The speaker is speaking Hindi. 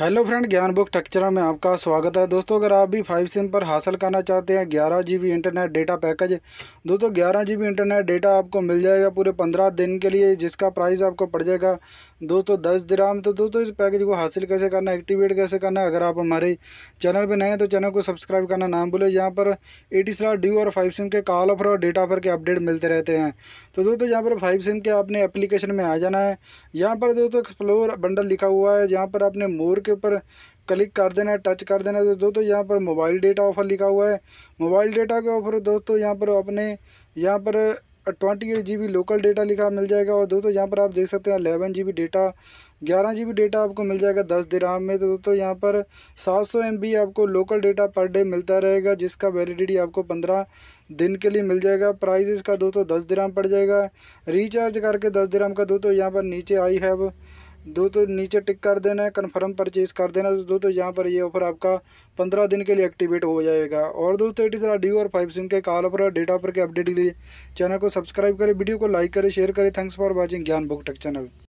हेलो फ्रेंड ज्ञान बुक टेक्चरा में आपका स्वागत है दोस्तों अगर आप भी फाइव सिम पर हासिल करना चाहते हैं ग्यारह G B internet data package दोस्तों ग्यारह जी बी इंटरनेट डेटा आपको मिल जाएगा पूरे पंद्रह दिन के लिए जिसका प्राइस आपको पड़ जाएगा दोस्तों दस दिराम तो दोस्तों इस पैकेज को हासिल कैसे करना है एक्टिवेट कैसे करना है अगर आप हमारे चैनल पर नए हैं तो चैनल को सब्सक्राइब करना ना भूलें यहाँ पर टी स्लाट ड्यू और फाइव सिम के कॉल ऑफर और डेटा ऑफर के अपडेट मिलते रहते हैं तो दोस्तों यहाँ पर फाइव सिम के आपने एप्लीकेशन में आ जाना है यहाँ पर दोस्तों एक्सप्लोर बंडल लिखा हुआ है यहाँ पर आपने मोर के ऊपर क्लिक कर देना है टच कर देना है तो दोस्तों यहाँ पर मोबाइल डेटा ऑफ़र लिखा हुआ है मोबाइल डेटा के ऑफ़र दोस्तों यहाँ पर अपने यहाँ पर twenty eight G B local data लिखा मिल जाएगा और दोस्तों यहाँ पर आप देख सकते हैं अलेवन जी बी डेटा ग्यारह जी बी डेटा आपको मिल जाएगा दस दिराम में तो दोस्तों यहाँ पर सात सौ एम बी आपको लोकल डेटा पर डे मिलता रहेगा जिसका वैलिडिटी आपको पंद्रह दिन के लिए मिल जाएगा प्राइस इसका दोस्तों दस दिराम पड़ जाएगा रिचार्ज करके दस दिराम का दोस्तों यहाँ पर नीचे आई हैव दो तो नीचे टिक कर देना है कन्फर्म परचेज कर देना तो दोस्तों यहाँ पर ये ऑफर आपका पंद्रह दिन के लिए एक्टिवेट हो जाएगा और दोस्तों इसी तरह डी और फाइव सिम के कॉल और डेटा पर के अपडेट के लिए चैनल को सब्सक्राइब करें वीडियो को लाइक करें शेयर करें thanks for watching Gyan book tech channel